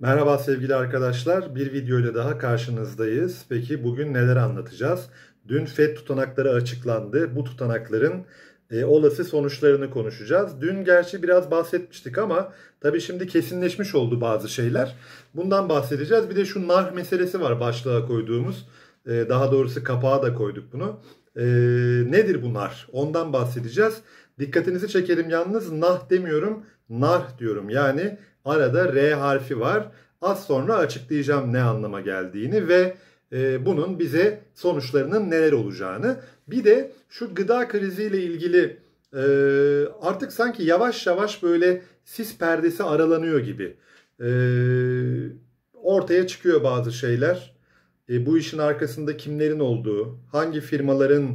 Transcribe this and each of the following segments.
Merhaba sevgili arkadaşlar. Bir videoyla daha karşınızdayız. Peki bugün neler anlatacağız? Dün FED tutanakları açıklandı. Bu tutanakların e, olası sonuçlarını konuşacağız. Dün gerçi biraz bahsetmiştik ama tabii şimdi kesinleşmiş oldu bazı şeyler. Bundan bahsedeceğiz. Bir de şu nar meselesi var başlığa koyduğumuz. E, daha doğrusu kapağa da koyduk bunu. E, nedir bunlar? Ondan bahsedeceğiz. Dikkatinizi çekelim yalnız nah demiyorum, nar diyorum. Yani Arada R harfi var. Az sonra açıklayacağım ne anlama geldiğini ve e, bunun bize sonuçlarının neler olacağını. Bir de şu gıda kriziyle ilgili e, artık sanki yavaş yavaş böyle sis perdesi aralanıyor gibi. E, ortaya çıkıyor bazı şeyler. bu işin arkasında kimlerin olduğu, hangi firmaların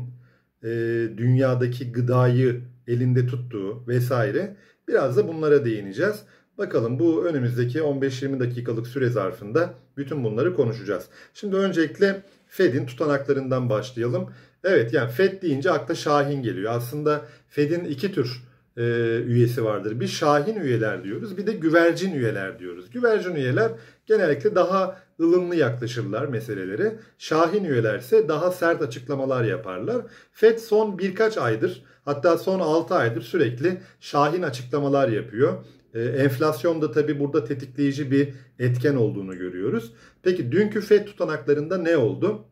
dünyadaki gıdayı elinde tuttuğu vesaire. Biraz da bunlara değineceğiz. Bakalım bu önümüzdeki 15-20 dakikalık süre zarfında bütün bunları konuşacağız. Şimdi öncelikle Fed'in tutanaklarından başlayalım. Evet yani Fed deyince akla Şahin geliyor. Aslında Fed'in iki tür e, üyesi vardır. Bir Şahin üyeler diyoruz bir de güvercin üyeler diyoruz. Güvercin üyeler genellikle daha ılımlı yaklaşırlar meselelere. Şahin üyeler ise daha sert açıklamalar yaparlar. Fed son birkaç aydır hatta son 6 aydır sürekli Şahin açıklamalar yapıyor. E, enflasyon da tabii burada tetikleyici bir etken olduğunu görüyoruz. Peki dünkü FED tutanaklarında ne oldu?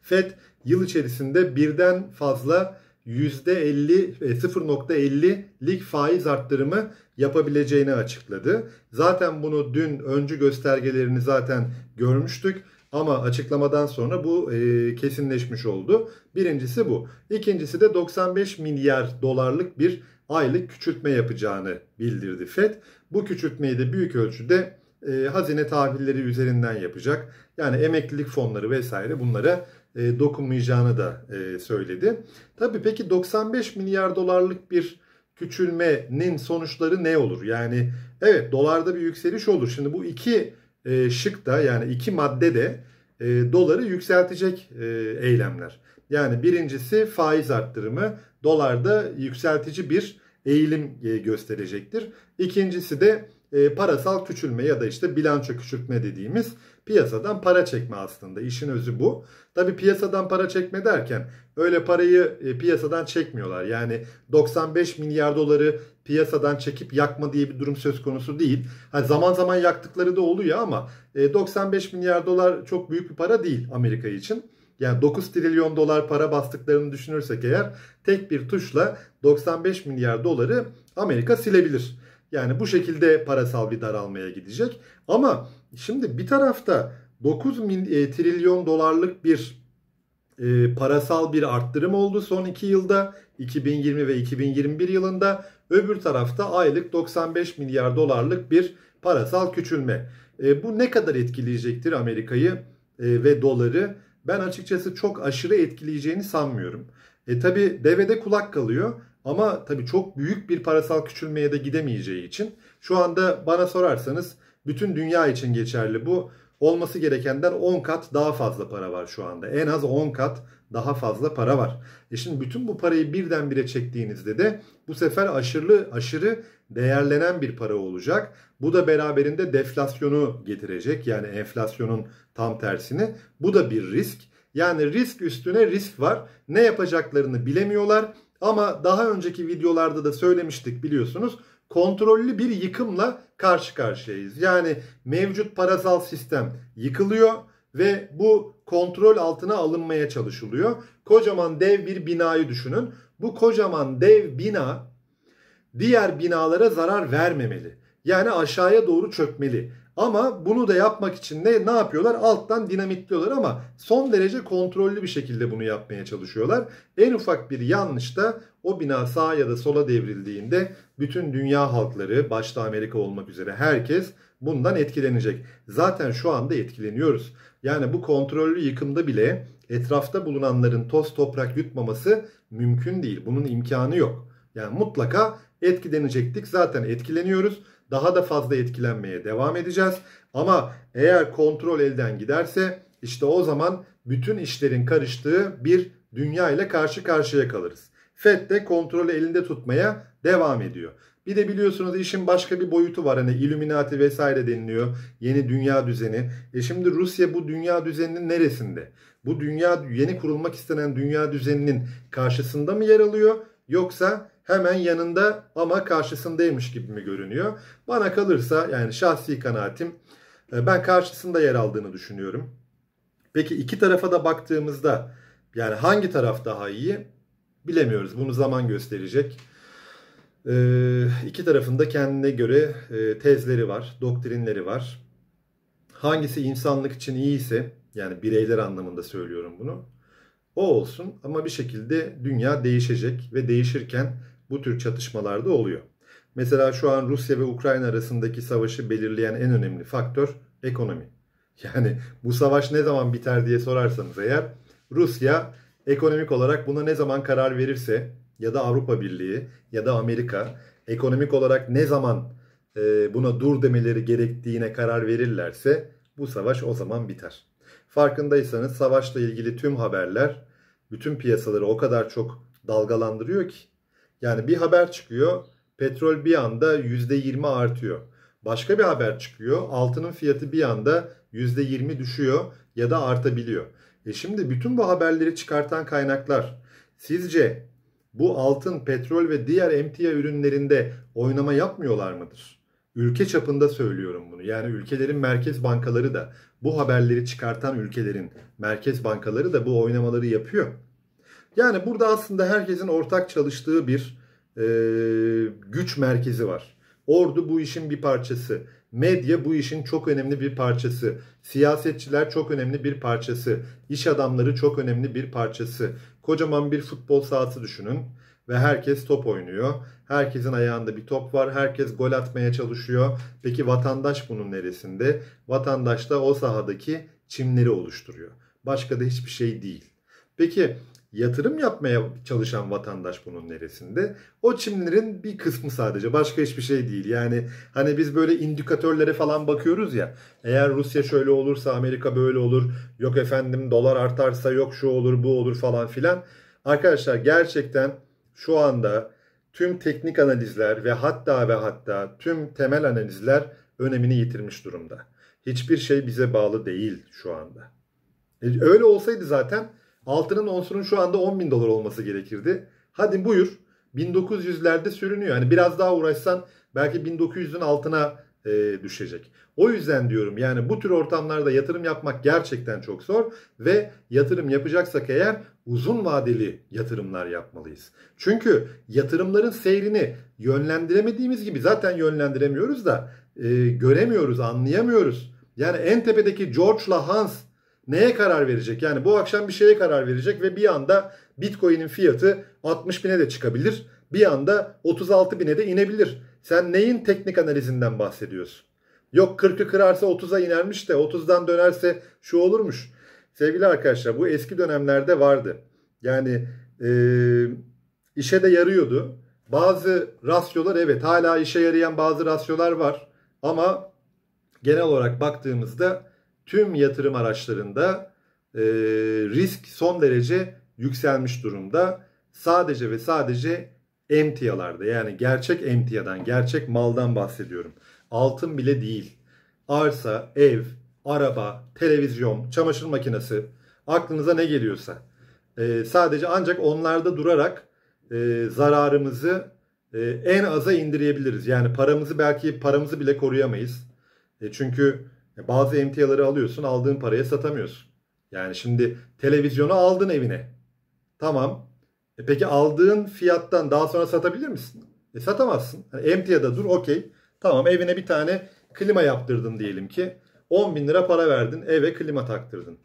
FED yıl içerisinde birden fazla %50 0.50'lik e, faiz arttırımı yapabileceğini açıkladı. Zaten bunu dün öncü göstergelerini zaten görmüştük ama açıklamadan sonra bu e, kesinleşmiş oldu. Birincisi bu. İkincisi de 95 milyar dolarlık bir aylık küçültme yapacağını bildirdi FED. Bu küçültmeyi de büyük ölçüde e, hazine tahvilleri üzerinden yapacak. Yani emeklilik fonları vesaire bunlara e, dokunmayacağını da e, söyledi. Tabii peki 95 milyar dolarlık bir küçülmenin sonuçları ne olur? Yani evet dolarda bir yükseliş olur. Şimdi bu iki e, şık da yani iki madde de e, doları yükseltecek e, eylemler. Yani birincisi faiz arttırımı dolarda yükseltici bir eğilim e, gösterecektir. İkincisi de e, parasal küçülme ya da işte bilanço küçültme dediğimiz piyasadan para çekme aslında. işin özü bu. Tabi piyasadan para çekme derken öyle parayı e, piyasadan çekmiyorlar. Yani 95 milyar doları piyasadan çekip yakma diye bir durum söz konusu değil. Hani zaman zaman yaktıkları da oluyor ama 95 milyar dolar çok büyük bir para değil Amerika için yani 9 trilyon dolar para bastıklarını düşünürsek eğer tek bir tuşla 95 milyar doları Amerika silebilir. Yani bu şekilde parasal bir daralmaya gidecek. Ama şimdi bir tarafta 9 min, e, trilyon dolarlık bir e, parasal bir arttırım oldu son 2 yılda 2020 ve 2021 yılında. Öbür tarafta aylık 95 milyar dolarlık bir parasal küçülme. E, bu ne kadar etkileyecektir Amerika'yı e, ve doları? ben açıkçası çok aşırı etkileyeceğini sanmıyorum. E tabi devede kulak kalıyor ama tabi çok büyük bir parasal küçülmeye de gidemeyeceği için şu anda bana sorarsanız bütün dünya için geçerli bu. Olması gerekenden 10 kat daha fazla para var şu anda. En az 10 kat daha fazla para var. E şimdi bütün bu parayı birdenbire çektiğinizde de bu sefer aşırı aşırı değerlenen bir para olacak. Bu da beraberinde deflasyonu getirecek. Yani enflasyonun tam tersini. Bu da bir risk. Yani risk üstüne risk var. Ne yapacaklarını bilemiyorlar. Ama daha önceki videolarda da söylemiştik biliyorsunuz. Kontrollü bir yıkımla karşı karşıyayız. Yani mevcut parasal sistem yıkılıyor ve bu kontrol altına alınmaya çalışılıyor. Kocaman dev bir binayı düşünün. Bu kocaman dev bina diğer binalara zarar vermemeli. Yani aşağıya doğru çökmeli. Ama bunu da yapmak için ne, ne yapıyorlar? Alttan dinamitliyorlar ama son derece kontrollü bir şekilde bunu yapmaya çalışıyorlar. En ufak bir yanlışta o bina sağa ya da sola devrildiğinde bütün dünya halkları başta Amerika olmak üzere herkes bundan etkilenecek. Zaten şu anda etkileniyoruz. Yani bu kontrollü yıkımda bile etrafta bulunanların toz toprak yutmaması mümkün değil. Bunun imkanı yok. Yani mutlaka etkilenecektik. Zaten etkileniyoruz. Daha da fazla etkilenmeye devam edeceğiz. Ama eğer kontrol elden giderse işte o zaman bütün işlerin karıştığı bir dünya ile karşı karşıya kalırız. FED de kontrolü elinde tutmaya devam ediyor. Bir de biliyorsunuz işin başka bir boyutu var. Hani Illuminati vesaire deniliyor. Yeni dünya düzeni. E şimdi Rusya bu dünya düzeninin neresinde? Bu dünya yeni kurulmak istenen dünya düzeninin karşısında mı yer alıyor? Yoksa hemen yanında ama karşısındaymış gibi mi görünüyor? Bana kalırsa yani şahsi kanaatim e, ben karşısında yer aldığını düşünüyorum. Peki iki tarafa da baktığımızda yani hangi taraf daha iyi bilemiyoruz. Bunu zaman gösterecek. Ee, iki tarafında kendine göre e, tezleri var, doktrinleri var. Hangisi insanlık için iyiyse, yani bireyler anlamında söylüyorum bunu, o olsun ama bir şekilde dünya değişecek ve değişirken bu tür çatışmalar da oluyor. Mesela şu an Rusya ve Ukrayna arasındaki savaşı belirleyen en önemli faktör ekonomi. Yani bu savaş ne zaman biter diye sorarsanız eğer Rusya ekonomik olarak buna ne zaman karar verirse ya da Avrupa Birliği ya da Amerika ekonomik olarak ne zaman e, buna dur demeleri gerektiğine karar verirlerse bu savaş o zaman biter. Farkındaysanız savaşla ilgili tüm haberler bütün piyasaları o kadar çok dalgalandırıyor ki. Yani bir haber çıkıyor petrol bir anda %20 artıyor. Başka bir haber çıkıyor altının fiyatı bir anda %20 düşüyor ya da artabiliyor. E şimdi bütün bu haberleri çıkartan kaynaklar sizce bu altın, petrol ve diğer emtia ürünlerinde oynama yapmıyorlar mıdır? Ülke çapında söylüyorum bunu. Yani ülkelerin merkez bankaları da bu haberleri çıkartan ülkelerin merkez bankaları da bu oynamaları yapıyor. Yani burada aslında herkesin ortak çalıştığı bir e, güç merkezi var. Ordu bu işin bir parçası. Medya bu işin çok önemli bir parçası. Siyasetçiler çok önemli bir parçası. İş adamları çok önemli bir parçası. Kocaman bir futbol sahası düşünün ve herkes top oynuyor. Herkesin ayağında bir top var. Herkes gol atmaya çalışıyor. Peki vatandaş bunun neresinde? Vatandaş da o sahadaki çimleri oluşturuyor. Başka da hiçbir şey değil. Peki yatırım yapmaya çalışan vatandaş bunun neresinde? O çimlerin bir kısmı sadece başka hiçbir şey değil. Yani hani biz böyle indikatörlere falan bakıyoruz ya. Eğer Rusya şöyle olursa Amerika böyle olur. Yok efendim dolar artarsa yok şu olur bu olur falan filan. Arkadaşlar gerçekten şu anda tüm teknik analizler ve hatta ve hatta tüm temel analizler önemini yitirmiş durumda. Hiçbir şey bize bağlı değil şu anda. E, öyle olsaydı zaten Altının onsunun şu anda 10 bin dolar olması gerekirdi. Hadi buyur 1900'lerde sürünüyor. Yani biraz daha uğraşsan belki 1900'ün altına e, düşecek. O yüzden diyorum yani bu tür ortamlarda yatırım yapmak gerçekten çok zor ve yatırım yapacaksak eğer uzun vadeli yatırımlar yapmalıyız. Çünkü yatırımların seyrini yönlendiremediğimiz gibi zaten yönlendiremiyoruz da e, göremiyoruz, anlayamıyoruz. Yani en tepedeki George'la Hans neye karar verecek? Yani bu akşam bir şeye karar verecek ve bir anda Bitcoin'in fiyatı 60 bine de çıkabilir. Bir anda 36 bine de inebilir. Sen neyin teknik analizinden bahsediyorsun? Yok 40'ı kırarsa 30'a inermiş de 30'dan dönerse şu olurmuş. Sevgili arkadaşlar bu eski dönemlerde vardı. Yani e, işe de yarıyordu. Bazı rasyolar evet hala işe yarayan bazı rasyolar var. Ama genel olarak baktığımızda tüm yatırım araçlarında e, risk son derece yükselmiş durumda. Sadece ve sadece emtialarda yani gerçek emtiadan, gerçek maldan bahsediyorum. Altın bile değil. Arsa, ev, araba, televizyon, çamaşır makinesi aklınıza ne geliyorsa. E, sadece ancak onlarda durarak e, zararımızı e, en aza indirebiliriz. Yani paramızı belki paramızı bile koruyamayız. E, çünkü e, bazı emtiaları alıyorsun aldığın paraya satamıyorsun. Yani şimdi televizyonu aldın evine. Tamam. E peki aldığın fiyattan daha sonra satabilir misin? E satamazsın. Yani emtiada dur okey. Tamam evine bir tane klima yaptırdın diyelim ki. 10 bin lira para verdin eve klima taktırdın.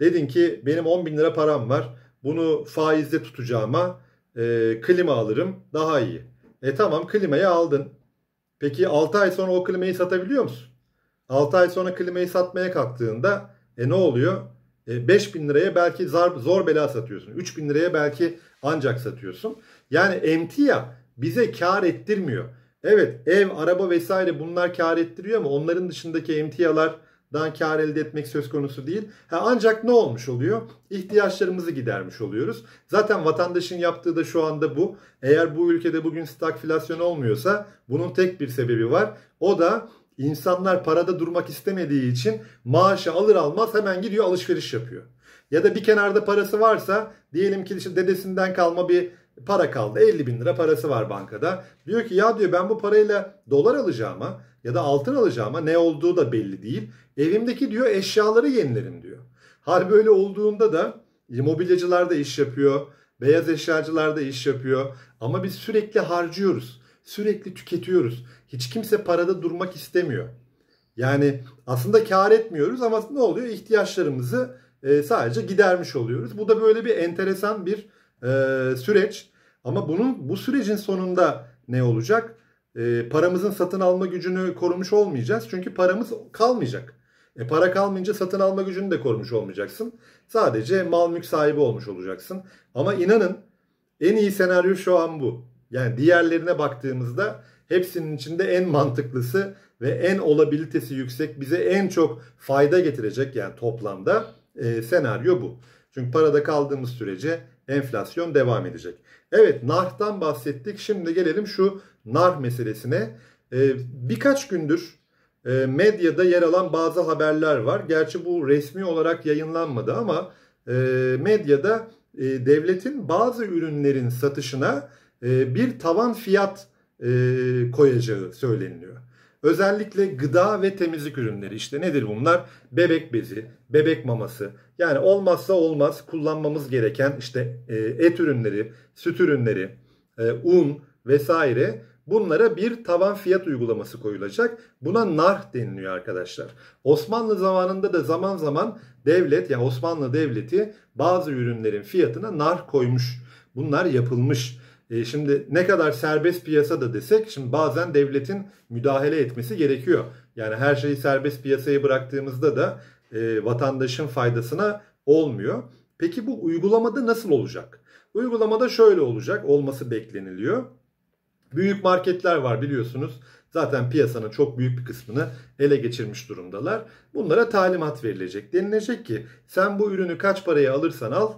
Dedin ki benim 10 bin lira param var. Bunu faizde tutacağıma e, klima alırım daha iyi. E tamam klimayı aldın. Peki 6 ay sonra o klimayı satabiliyor musun? 6 ay sonra klimayı satmaya kalktığında e, ne oluyor? E, 5 bin liraya belki zar, zor bela satıyorsun. 3 bin liraya belki ancak satıyorsun. Yani emtia bize kar ettirmiyor. Evet ev, araba vesaire bunlar kar ettiriyor ama onların dışındaki emtialardan kar elde etmek söz konusu değil. Ha, ancak ne olmuş oluyor? İhtiyaçlarımızı gidermiş oluyoruz. Zaten vatandaşın yaptığı da şu anda bu. Eğer bu ülkede bugün stagflasyon olmuyorsa bunun tek bir sebebi var. O da İnsanlar parada durmak istemediği için maaşı alır almaz hemen gidiyor alışveriş yapıyor. Ya da bir kenarda parası varsa diyelim ki işte dedesinden kalma bir para kaldı. 50 bin lira parası var bankada. Diyor ki ya diyor ben bu parayla dolar alacağıma ya da altın alacağıma ne olduğu da belli değil. Evimdeki diyor eşyaları yenilerim diyor. Hal böyle olduğunda da mobilyacılar da iş yapıyor. Beyaz eşyacılar da iş yapıyor. Ama biz sürekli harcıyoruz. Sürekli tüketiyoruz. Hiç kimse parada durmak istemiyor. Yani aslında kar etmiyoruz ama ne oluyor? İhtiyaçlarımızı e, sadece gidermiş oluyoruz. Bu da böyle bir enteresan bir e, süreç. Ama bunun bu sürecin sonunda ne olacak? E, paramızın satın alma gücünü korumuş olmayacağız. Çünkü paramız kalmayacak. E, para kalmayınca satın alma gücünü de korumuş olmayacaksın. Sadece mal mülk sahibi olmuş olacaksın. Ama inanın en iyi senaryo şu an bu. Yani diğerlerine baktığımızda hepsinin içinde en mantıklısı ve en olabilitesi yüksek bize en çok fayda getirecek yani toplamda e, senaryo bu. Çünkü parada kaldığımız sürece enflasyon devam edecek. Evet narhtan bahsettik. Şimdi gelelim şu nar meselesine. Ee, birkaç gündür e, medyada yer alan bazı haberler var. Gerçi bu resmi olarak yayınlanmadı ama e, medyada e, devletin bazı ürünlerin satışına e, bir tavan fiyat e, koyacağı söyleniliyor. Özellikle gıda ve temizlik ürünleri işte nedir bunlar? Bebek bezi, bebek maması. Yani olmazsa olmaz kullanmamız gereken işte e, et ürünleri, süt ürünleri, un vesaire bunlara bir tavan fiyat uygulaması koyulacak. Buna nar deniliyor arkadaşlar. Osmanlı zamanında da zaman zaman devlet ya yani Osmanlı devleti bazı ürünlerin fiyatına nar koymuş. Bunlar yapılmış. E, şimdi ne kadar serbest piyasa da desek şimdi bazen devletin müdahale etmesi gerekiyor. Yani her şeyi serbest piyasaya bıraktığımızda da e, vatandaşın faydasına olmuyor. Peki bu uygulamada nasıl olacak? Uygulamada şöyle olacak olması bekleniliyor. Büyük marketler var biliyorsunuz. Zaten piyasanın çok büyük bir kısmını ele geçirmiş durumdalar. Bunlara talimat verilecek. Denilecek ki sen bu ürünü kaç paraya alırsan al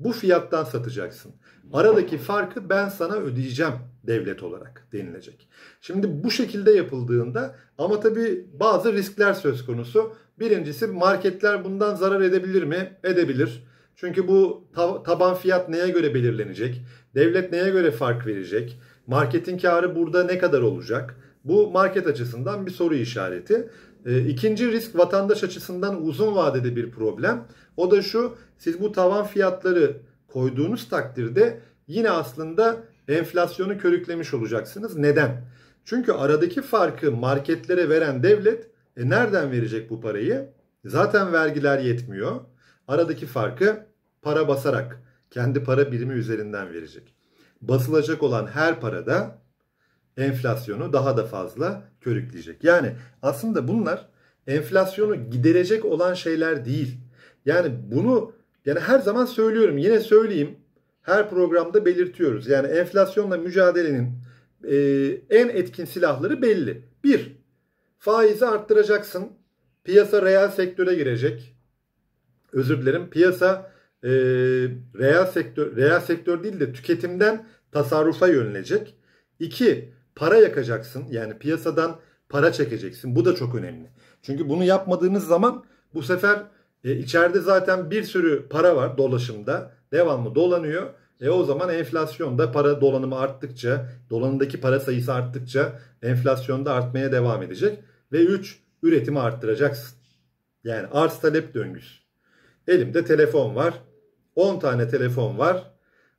bu fiyattan satacaksın. Aradaki farkı ben sana ödeyeceğim devlet olarak denilecek. Şimdi bu şekilde yapıldığında ama tabii bazı riskler söz konusu. Birincisi marketler bundan zarar edebilir mi? Edebilir. Çünkü bu taban fiyat neye göre belirlenecek? Devlet neye göre fark verecek? Marketin karı burada ne kadar olacak? Bu market açısından bir soru işareti. Ee, ikinci risk vatandaş açısından uzun vadede bir problem. O da şu siz bu tavan fiyatları koyduğunuz takdirde yine aslında enflasyonu körüklemiş olacaksınız. Neden? Çünkü aradaki farkı marketlere veren devlet e nereden verecek bu parayı? Zaten vergiler yetmiyor. Aradaki farkı para basarak kendi para birimi üzerinden verecek. Basılacak olan her parada enflasyonu daha da fazla körükleyecek. Yani aslında bunlar enflasyonu giderecek olan şeyler değil. Yani bunu yani her zaman söylüyorum yine söyleyeyim her programda belirtiyoruz. Yani enflasyonla mücadelenin e, en etkin silahları belli. Bir, faizi arttıracaksın. Piyasa reel sektöre girecek. Özür dilerim. Piyasa e, reel sektör reel sektör değil de tüketimden tasarrufa yönelecek. İki, para yakacaksın. Yani piyasadan para çekeceksin. Bu da çok önemli. Çünkü bunu yapmadığınız zaman bu sefer e, içeride zaten bir sürü para var dolaşımda. Devamlı dolanıyor. E o zaman enflasyonda para dolanımı arttıkça, dolanımdaki para sayısı arttıkça enflasyonda artmaya devam edecek. Ve 3 üretimi arttıracaksın. Yani arz talep döngüsü. Elimde telefon var. 10 tane telefon var.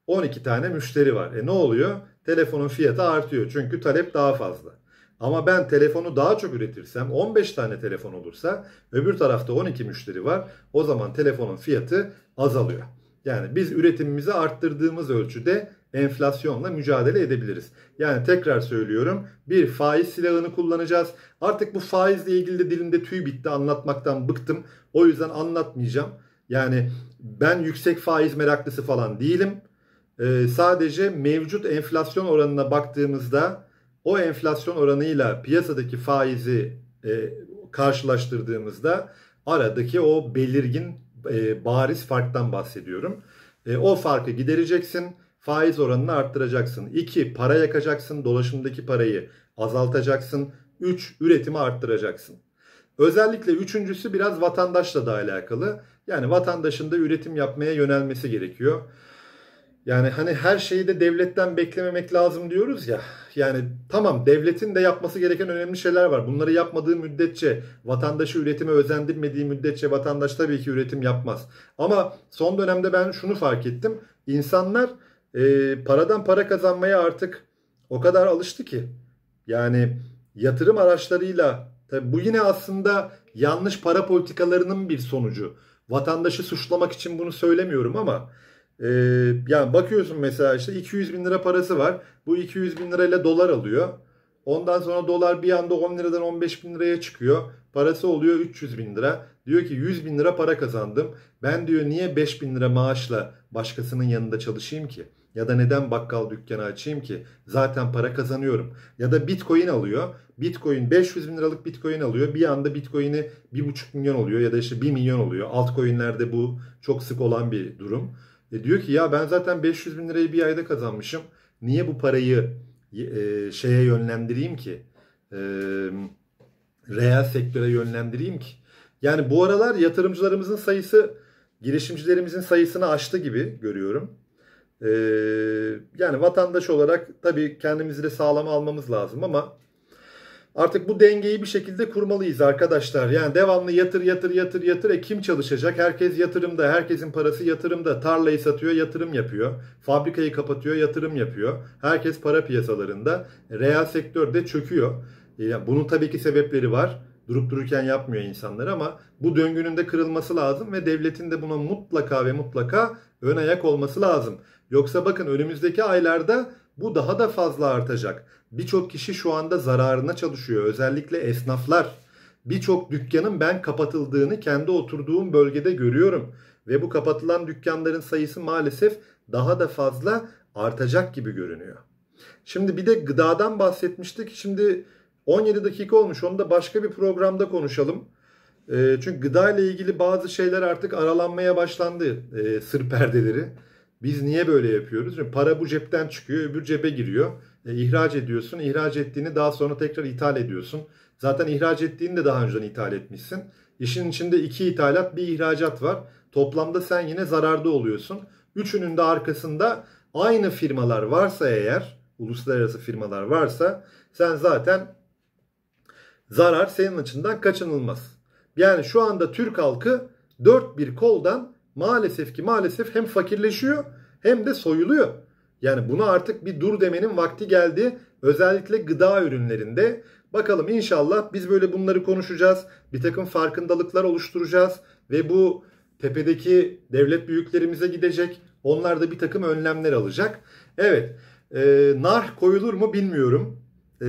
12 tane müşteri var. E ne oluyor? telefonun fiyatı artıyor. Çünkü talep daha fazla. Ama ben telefonu daha çok üretirsem 15 tane telefon olursa öbür tarafta 12 müşteri var. O zaman telefonun fiyatı azalıyor. Yani biz üretimimizi arttırdığımız ölçüde enflasyonla mücadele edebiliriz. Yani tekrar söylüyorum bir faiz silahını kullanacağız. Artık bu faizle ilgili de dilimde tüy bitti anlatmaktan bıktım. O yüzden anlatmayacağım. Yani ben yüksek faiz meraklısı falan değilim. Ee, sadece mevcut enflasyon oranına baktığımızda o enflasyon oranıyla piyasadaki faizi e, karşılaştırdığımızda aradaki o belirgin e, bariz farktan bahsediyorum. E, o farkı gidereceksin, faiz oranını arttıracaksın. 2. Para yakacaksın, dolaşımdaki parayı azaltacaksın. 3. Üretimi arttıracaksın. Özellikle üçüncüsü biraz vatandaşla da alakalı. Yani vatandaşın da üretim yapmaya yönelmesi gerekiyor. Yani hani her şeyi de devletten beklememek lazım diyoruz ya. Yani tamam devletin de yapması gereken önemli şeyler var. Bunları yapmadığı müddetçe, vatandaşı üretime özendirmediği müddetçe vatandaş tabii ki üretim yapmaz. Ama son dönemde ben şunu fark ettim. İnsanlar e, paradan para kazanmaya artık o kadar alıştı ki. Yani yatırım araçlarıyla tabii bu yine aslında yanlış para politikalarının bir sonucu. Vatandaşı suçlamak için bunu söylemiyorum ama ee, yani bakıyorsun mesela işte 200 bin lira parası var. Bu 200 bin lirayla dolar alıyor. Ondan sonra dolar bir anda 10 liradan 15 bin liraya çıkıyor. Parası oluyor 300 bin lira. Diyor ki 100 bin lira para kazandım. Ben diyor niye 5 bin lira maaşla başkasının yanında çalışayım ki? Ya da neden bakkal dükkanı açayım ki? Zaten para kazanıyorum. Ya da bitcoin alıyor. Bitcoin 500 bin liralık bitcoin alıyor. Bir anda bitcoin'i 1,5 milyon oluyor ya da işte 1 milyon oluyor. Altcoin'lerde bu çok sık olan bir durum. E diyor ki ya ben zaten 500 bin lirayı bir ayda kazanmışım. Niye bu parayı e, şeye yönlendireyim ki? E, reel sektöre yönlendireyim ki? Yani bu aralar yatırımcılarımızın sayısı girişimcilerimizin sayısını aştı gibi görüyorum. E, yani vatandaş olarak tabii kendimizi de sağlam almamız lazım ama Artık bu dengeyi bir şekilde kurmalıyız arkadaşlar. Yani devamlı yatır yatır yatır yatır. E kim çalışacak? Herkes yatırımda. Herkesin parası yatırımda. Tarlayı satıyor yatırım yapıyor. Fabrikayı kapatıyor yatırım yapıyor. Herkes para piyasalarında. E, reel sektör de çöküyor. E, yani bunun tabii ki sebepleri var. Durup dururken yapmıyor insanlar ama bu döngünün de kırılması lazım ve devletin de buna mutlaka ve mutlaka ön ayak olması lazım. Yoksa bakın önümüzdeki aylarda bu daha da fazla artacak. Birçok kişi şu anda zararına çalışıyor. Özellikle esnaflar. Birçok dükkanın ben kapatıldığını kendi oturduğum bölgede görüyorum. Ve bu kapatılan dükkanların sayısı maalesef daha da fazla artacak gibi görünüyor. Şimdi bir de gıdadan bahsetmiştik. Şimdi 17 dakika olmuş. Onu da başka bir programda konuşalım. Ee, çünkü gıda ile ilgili bazı şeyler artık aralanmaya başlandı. E, sır perdeleri. Biz niye böyle yapıyoruz? Çünkü para bu cepten çıkıyor, öbür cebe giriyor. E, ihraç ediyorsun. ihraç ettiğini daha sonra tekrar ithal ediyorsun. Zaten ihraç ettiğini de daha önceden ithal etmişsin. İşin içinde iki ithalat, bir ihracat var. Toplamda sen yine zararda oluyorsun. Üçünün de arkasında aynı firmalar varsa eğer, uluslararası firmalar varsa sen zaten zarar senin açından kaçınılmaz. Yani şu anda Türk halkı dört bir koldan maalesef ki maalesef hem fakirleşiyor hem de soyuluyor. Yani buna artık bir dur demenin vakti geldi. Özellikle gıda ürünlerinde. Bakalım inşallah biz böyle bunları konuşacağız. Bir takım farkındalıklar oluşturacağız. Ve bu tepedeki devlet büyüklerimize gidecek. Onlar da bir takım önlemler alacak. Evet e, nar koyulur mu bilmiyorum e,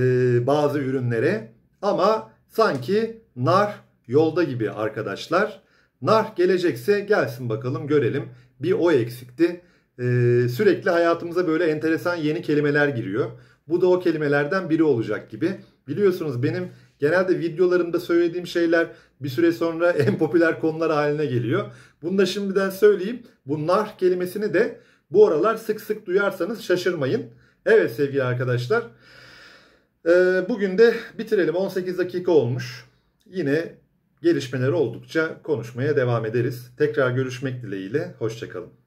bazı ürünlere. Ama sanki nar yolda gibi arkadaşlar. Nar gelecekse gelsin bakalım görelim. Bir o eksikti. Ee, sürekli hayatımıza böyle enteresan yeni kelimeler giriyor. Bu da o kelimelerden biri olacak gibi. Biliyorsunuz benim genelde videolarımda söylediğim şeyler bir süre sonra en popüler konular haline geliyor. Bunu da şimdiden söyleyeyim. Bu nar kelimesini de bu aralar sık sık duyarsanız şaşırmayın. Evet sevgili arkadaşlar. Ee, bugün de bitirelim. 18 dakika olmuş. Yine gelişmeleri oldukça konuşmaya devam ederiz. Tekrar görüşmek dileğiyle, hoşçakalın.